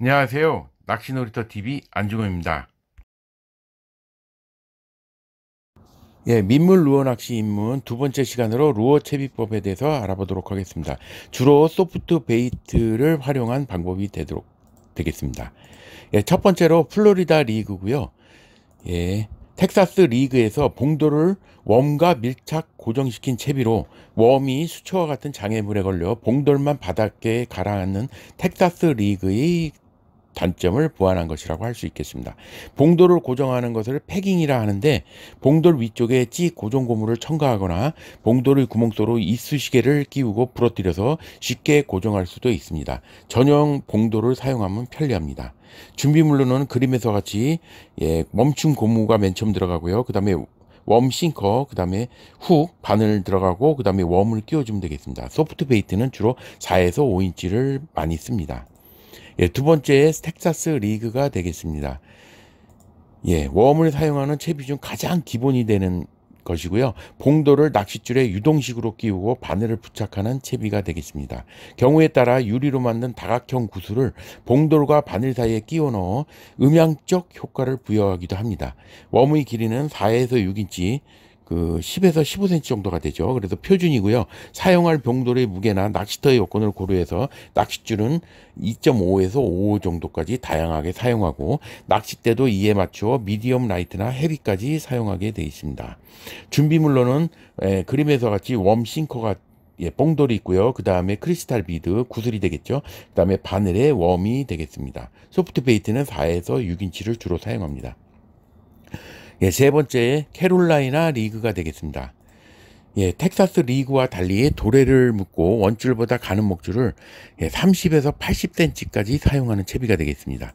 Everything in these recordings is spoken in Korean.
안녕하세요. 낚시놀이터 TV 안중호입니다. 예, 민물 루어 낚시 입문 두 번째 시간으로 루어 채비법에 대해서 알아보도록 하겠습니다. 주로 소프트 베이트를 활용한 방법이 되도록 되겠습니다. 예, 첫 번째로 플로리다 리그고요. 예, 텍사스 리그에서 봉돌을 웜과 밀착 고정시킨 채비로 웜이 수초와 같은 장애물에 걸려 봉돌만 바닥에 가라앉는 텍사스 리그의 단점을 보완한 것이라고 할 수 있겠습니다. 봉돌을 고정하는 것을 패깅이라 하는데 봉돌 위쪽에 찌 고정 고무를 첨가하거나 봉돌의구멍도로 이쑤시개를 끼우고 부러뜨려서 쉽게 고정할 수도 있습니다. 전용 봉돌을 사용하면 편리합니다. 준비물로는 그림에서 같이 예, 멈춤 고무가 맨 처음 들어가고요. 그 다음에 웜 싱커, 그 다음에 훅 바늘 들어가고 그 다음에 웜을 끼워주면 되겠습니다. 소프트 베이트는 주로 4에서 5인치를 많이 씁니다. 예, 두 번째 텍사스 리그가 되겠습니다. 예, 웜을 사용하는 채비 중 가장 기본이 되는 것이고요. 봉돌을 낚싯줄에 유동식으로 끼우고 바늘을 부착하는 채비가 되겠습니다. 경우에 따라 유리로 만든 다각형 구슬을 봉돌과 바늘 사이에 끼워 넣어 음향적 효과를 부여하기도 합니다. 웜의 길이는 4에서 6인치, 그 10에서 15cm 정도가 되죠. 그래서 표준이고요. 사용할 병돌의 무게나 낚시터의 요건을 고려해서 낚싯줄은 2.5에서 5 정도까지 다양하게 사용하고 낚싯대도 이에 맞추어 미디엄 라이트나 헤비까지 사용하게 되어 있습니다. 준비물로는 에, 예, 그림에서 같이 웜 싱커가 예, 뽕돌이 있고요. 그 다음에 크리스탈 비드 구슬이 되겠죠. 그 다음에 바늘에 웜이 되겠습니다. 소프트 베이트는 4에서 6인치를 주로 사용합니다. 예, 세 번째 캐롤라이나 리그가 되겠습니다. 예, 텍사스 리그와 달리 도래를 묶고 원줄보다 가는 목줄을 예, 30에서 80cm까지 사용하는 채비가 되겠습니다.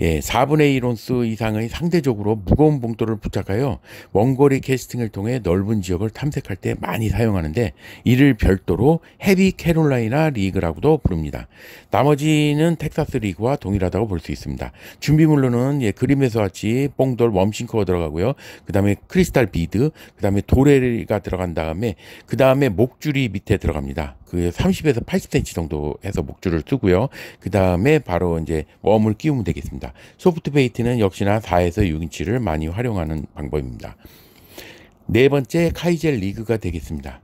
예, 4분의 1온스 이상의 상대적으로 무거운 봉돌을 부착하여 원거리 캐스팅을 통해 넓은 지역을 탐색할 때 많이 사용하는데 이를 별도로 헤비 캐롤라이나 리그라고도 부릅니다. 나머지는 텍사스 리그와 동일하다고 볼 수 있습니다. 준비물로는 예, 그림에서 같이 봉돌 웜싱커가 들어가고요. 그 다음에 크리스탈 비드, 그 다음에 도레가 들어간 다음에 그 다음에 목줄이 밑에 들어갑니다. 그 30에서 80cm 정도 해서 목줄을 쓰고요. 그 다음에 바로 이제 웜을 끼우면 되겠습니다. 있습니다. 소프트 베이트는 역시나 4에서 6인치를 많이 활용하는 방법입니다. 네 번째 카이젤 리그가 되겠습니다.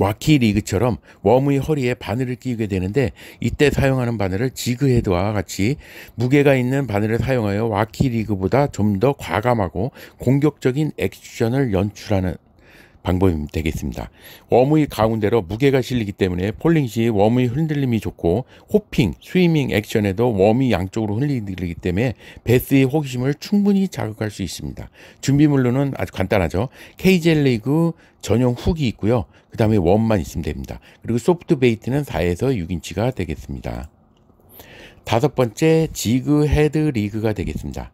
와키 리그처럼 웜의 허리에 바늘을 끼우게 되는데 이때 사용하는 바늘을 지그헤드와 같이 무게가 있는 바늘을 사용하여 와키 리그보다 좀 더 과감하고 공격적인 액션을 연출하는 방법이 되겠습니다. 웜의 가운데로 무게가 실리기 때문에 폴링 시 웜의 흔들림이 좋고 호핑, 스위밍 액션에도 웜이 양쪽으로 흔들리기 때문에 베스의 호기심을 충분히 자극할 수 있습니다. 준비물로는 아주 간단하죠. k 젤 리그 전용 훅이 있고요. 그 다음에 웜만 있으면 됩니다. 그리고 소프트 베이트는 4에서 6인치가 되겠습니다. 다섯 번째 지그 헤드 리그가 되겠습니다.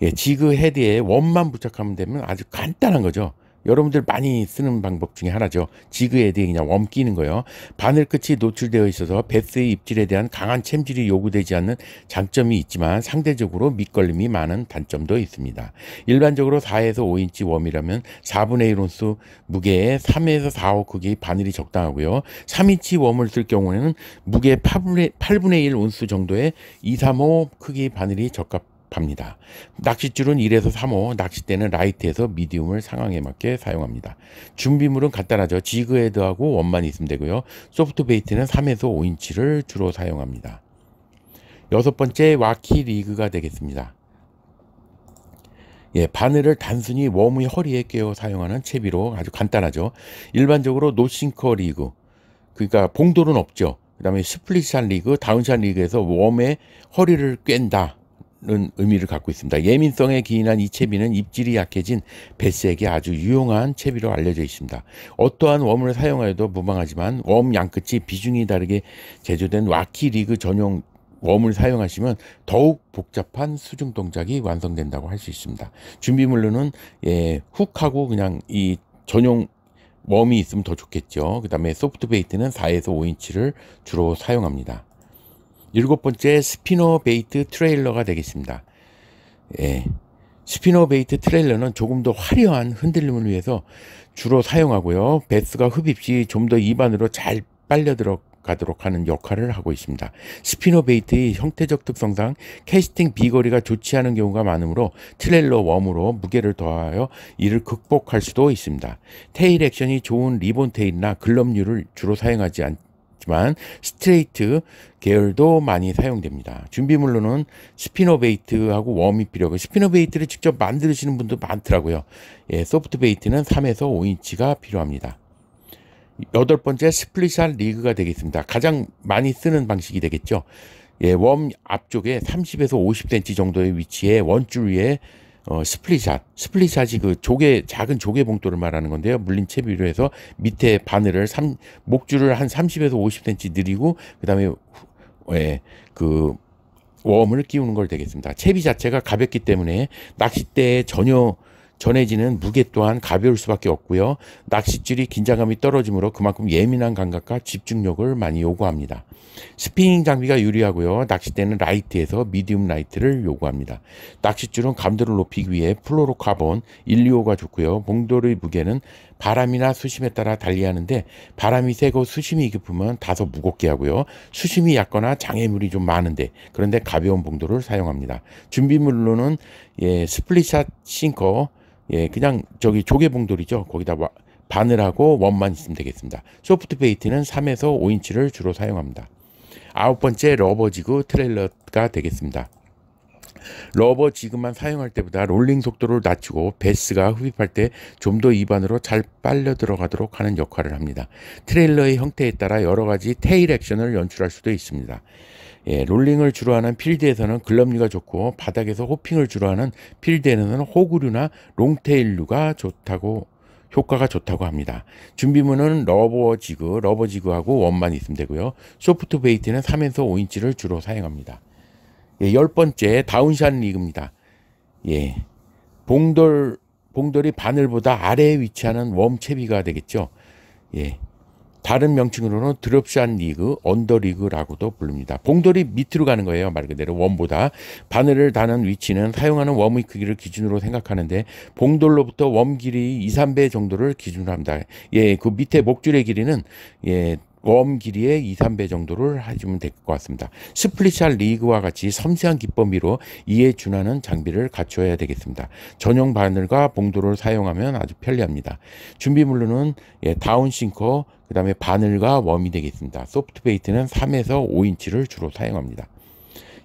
예, 지그 헤드에 원만 부착하면 되면 아주 간단한 거죠. 여러분들 많이 쓰는 방법 중에 하나죠. 지그에 드에 그냥 웜 끼는 거예요. 바늘 끝이 노출되어 있어서 베스의 입질에 대한 강한 챔질이 요구되지 않는 장점이 있지만 상대적으로 밑걸림이 많은 단점도 있습니다. 일반적으로 4에서 5인치 웜이라면 4분의 1 온수 무게에 3에서 4호 크기 바늘이 적당하고요. 3인치 웜을 쓸 경우에는 무게 8분의, 8분의 1 온수 정도의 2, 3호 크기 바늘이 적합 합니다 팝니다. 낚싯줄은 1에서 3호, 낚싯대는 라이트에서 미디움을 상황에 맞게 사용합니다. 준비물은 간단하죠. 지그헤드하고 원만 있으면 되고요. 소프트 베이트는 3에서 5인치를 주로 사용합니다. 여섯 번째 와키 리그가 되겠습니다. 예, 바늘을 단순히 웜의 허리에 꿰어 사용하는 채비로 아주 간단하죠. 일반적으로 노싱커 리그, 그러니까 봉돌은 없죠. 그 다음에 스플릿샷 리그, 다운샷 리그에서 웜의 허리를 꿴다. 는 의미를 갖고 있습니다. 예민성에 기인한 이 채비는 입질이 약해진 베스에게 아주 유용한 채비로 알려져 있습니다. 어떠한 웜을 사용하여도 무방하지만 웜 양끝이 비중이 다르게 제조된 와키 리그 전용 웜을 사용하시면 더욱 복잡한 수중 동작이 완성된다고 할 수 있습니다. 준비물로는 예, 훅하고 그냥 이 전용 웜이 있으면 더 좋겠죠. 그 다음에 소프트 베이트는 4에서 5인치를 주로 사용합니다. 일곱 번째 스피너 베이트 트레일러가 되겠습니다. 예. 스피너 베이트 트레일러는 조금 더 화려한 흔들림을 위해서 주로 사용하고요. 베스가 흡입 시좀 더 입안으로 잘 빨려 들어가도록 하는 역할을 하고 있습니다. 스피너 베이트의 형태적 특성상 캐스팅 비거리가 좋지 않은 경우가 많으므로 트레일러 웜으로 무게를 더하여 이를 극복할 수도 있습니다. 테일 액션이 좋은 리본 테일이나 글럼류를 주로 사용하지 않, 있지만 스트레이트 계열도 많이 사용됩니다. 준비물로는 스피너 베이트하고 웜이 필요하고 스피너 베이트를 직접 만드시는 분도 많더라고요. 예, 소프트 베이트는 3에서 5인치가 필요합니다. 여덟 번째 스플릿샷 리그가 되겠습니다. 가장 많이 쓰는 방식이 되겠죠. 예, 웜 앞쪽에 30에서 50cm 정도의 위치에 원줄 위에 어, 스플릿샷. 스플릿샷이 그 조개, 작은 조개 봉돌을 말하는 건데요. 물린 채비로 해서 밑에 바늘을 3, 목줄을 한 30에서 50cm 늘리고, 그 다음에, 예, 그, 웜을 끼우는 걸 되겠습니다. 채비 자체가 가볍기 때문에 낚싯대에 전혀 전해지는 무게 또한 가벼울 수밖에 없고요. 낚싯줄이 긴장감이 떨어지므로 그만큼 예민한 감각과 집중력을 많이 요구합니다. 스피닝 장비가 유리하고요. 낚싯대는 라이트에서 미디움 라이트를 요구합니다. 낚싯줄은 감도를 높이기 위해 플로로카본 125가 좋고요. 봉돌의 무게는 바람이나 수심에 따라 달리하는데 바람이 세고 수심이 깊으면 다소 무겁게 하고요. 수심이 얕거나 장애물이 좀 많은데 그런데 가벼운 봉돌을 사용합니다. 준비물로는 예, 스플릿샷 싱커 예, 그냥 저기 조개봉돌이죠. 거기다 와, 바늘하고 원만 있으면 되겠습니다. 소프트 베이트는 3에서 5인치를 주로 사용합니다. 아홉 번째 러버 지그 트레일러가 되겠습니다. 러버 지그만 사용할 때보다 롤링 속도를 낮추고 베스가 흡입할 때 좀 더 입안으로 잘 빨려 들어가도록 하는 역할을 합니다. 트레일러의 형태에 따라 여러 가지 테일 액션을 연출할 수도 있습니다. 예, 롤링을 주로 하는 필드에서는 글럼류가 좋고 바닥에서 호핑을 주로 하는 필드에서는 호구류나 롱테일류가 좋다고 효과가 좋다고 합니다. 준비물은 러버 지그, 러버 지그하고 원만 있으면 되고요. 소프트 베이트는 3에서 5인치를 주로 사용합니다. 예, 열 번째 다운샷 리그입니다. 예. 봉돌 봉돌이 바늘보다 아래에 위치하는 웜 채비가 되겠죠. 예. 다른 명칭으로는 드롭샷 리그, 언더리그라고도 부릅니다. 봉돌이 밑으로 가는 거예요. 말 그대로 원보다 바늘을 다는 위치는 사용하는 웜의 크기를 기준으로 생각하는데 봉돌로부터 웜 길이 2, 3배 정도를 기준으로 합니다. 예, 그 밑에 목줄의 길이는 예, 웜 길이의 2, 3배 정도를 하시면 될 것 같습니다. 스플리샷 리그와 같이 섬세한 기법미로 이에 준하는 장비를 갖춰야 되겠습니다. 전용 바늘과 봉도를 사용하면 아주 편리합니다. 준비물로는 예, 다운싱커, 그 다음에 바늘과 웜이 되겠습니다. 소프트베이트는 3에서 5인치를 주로 사용합니다.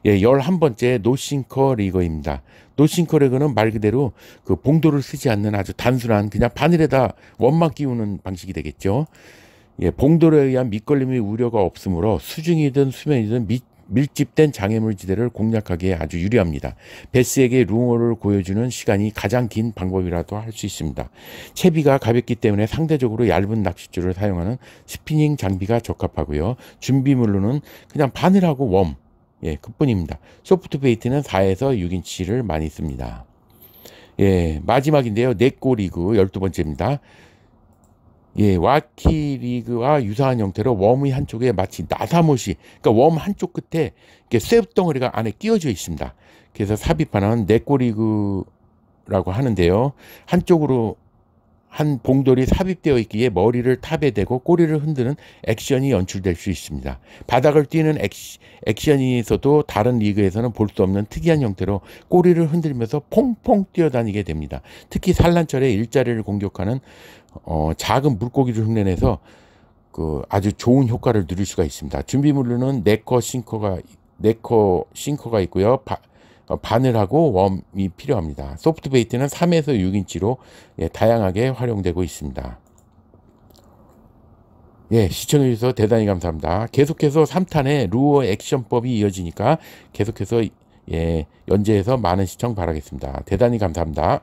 예, 11번째 노싱커 리거입니다. 노싱커 리거는 말 그대로 그 봉도를 쓰지 않는 아주 단순한 그냥 바늘에다 원막 끼우는 방식이 되겠죠. 예, 봉돌에 의한 밑걸림의 우려가 없으므로 수중이든 수면이든 밑, 밀집된 장애물 지대를 공략하기에 아주 유리합니다. 베스에게 루머를 보여주는 시간이 가장 긴 방법이라도 할 수 있습니다. 채비가 가볍기 때문에 상대적으로 얇은 낚싯줄을 사용하는 스피닝 장비가 적합하고요. 준비물로는 그냥 바늘하고 웜, 예, 그뿐입니다. 소프트 베이트는 4에서 6인치를 많이 씁니다. 예, 마지막인데요. 넷골이그 12번째입니다. 예, 와키 리그와 유사한 형태로 웜의 한쪽에 마치 나사못이, 그러니까 웜 한쪽 끝에 이렇게 쇠붙 덩어리가 안에 끼워져 있습니다. 그래서 삽입하는 네꼬 리그라고 하는데요. 한쪽으로 한 봉돌이 삽입되어 있기에 머리를 탑에 대고 꼬리를 흔드는 액션이 연출될 수 있습니다. 바닥을 뛰는 액션이에서도 다른 리그에서는 볼 수 없는 특이한 형태로 꼬리를 흔들면서 퐁퐁 뛰어다니게 됩니다. 특히 산란철에 일자리를 공격하는 어, 작은 물고기를 흉내내서 그 아주 좋은 효과를 누릴 수가 있습니다. 준비물로는 네커 싱커가 네커 싱커가 있고요. 바, 어, 바늘하고 웜이 필요합니다. 소프트 베이트는 3에서 6인치로 예, 다양하게 활용되고 있습니다. 예, 시청해주셔서 대단히 감사합니다. 계속해서 3탄의 루어 액션법이 이어지니까 계속해서 예, 연재해서 많은 시청 바라겠습니다. 대단히 감사합니다.